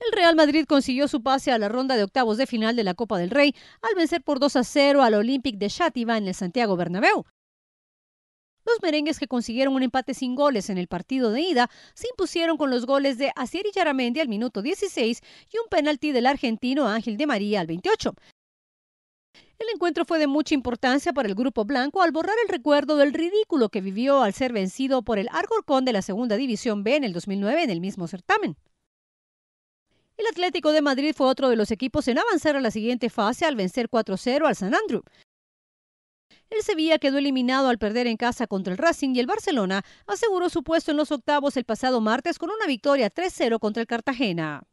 El Real Madrid consiguió su pase a la ronda de octavos de final de la Copa del Rey al vencer por 2 a 0 al Olympic de Chátiva en el Santiago Bernabéu. Los merengues que consiguieron un empate sin goles en el partido de ida se impusieron con los goles de y Yaramendi al minuto 16 y un penalti del argentino Ángel de María al 28. El encuentro fue de mucha importancia para el grupo blanco al borrar el recuerdo del ridículo que vivió al ser vencido por el Argorcón de la Segunda División B en el 2009 en el mismo certamen. El Atlético de Madrid fue otro de los equipos en avanzar a la siguiente fase al vencer 4-0 al San Andrew. El Sevilla quedó eliminado al perder en casa contra el Racing y el Barcelona aseguró su puesto en los octavos el pasado martes con una victoria 3-0 contra el Cartagena.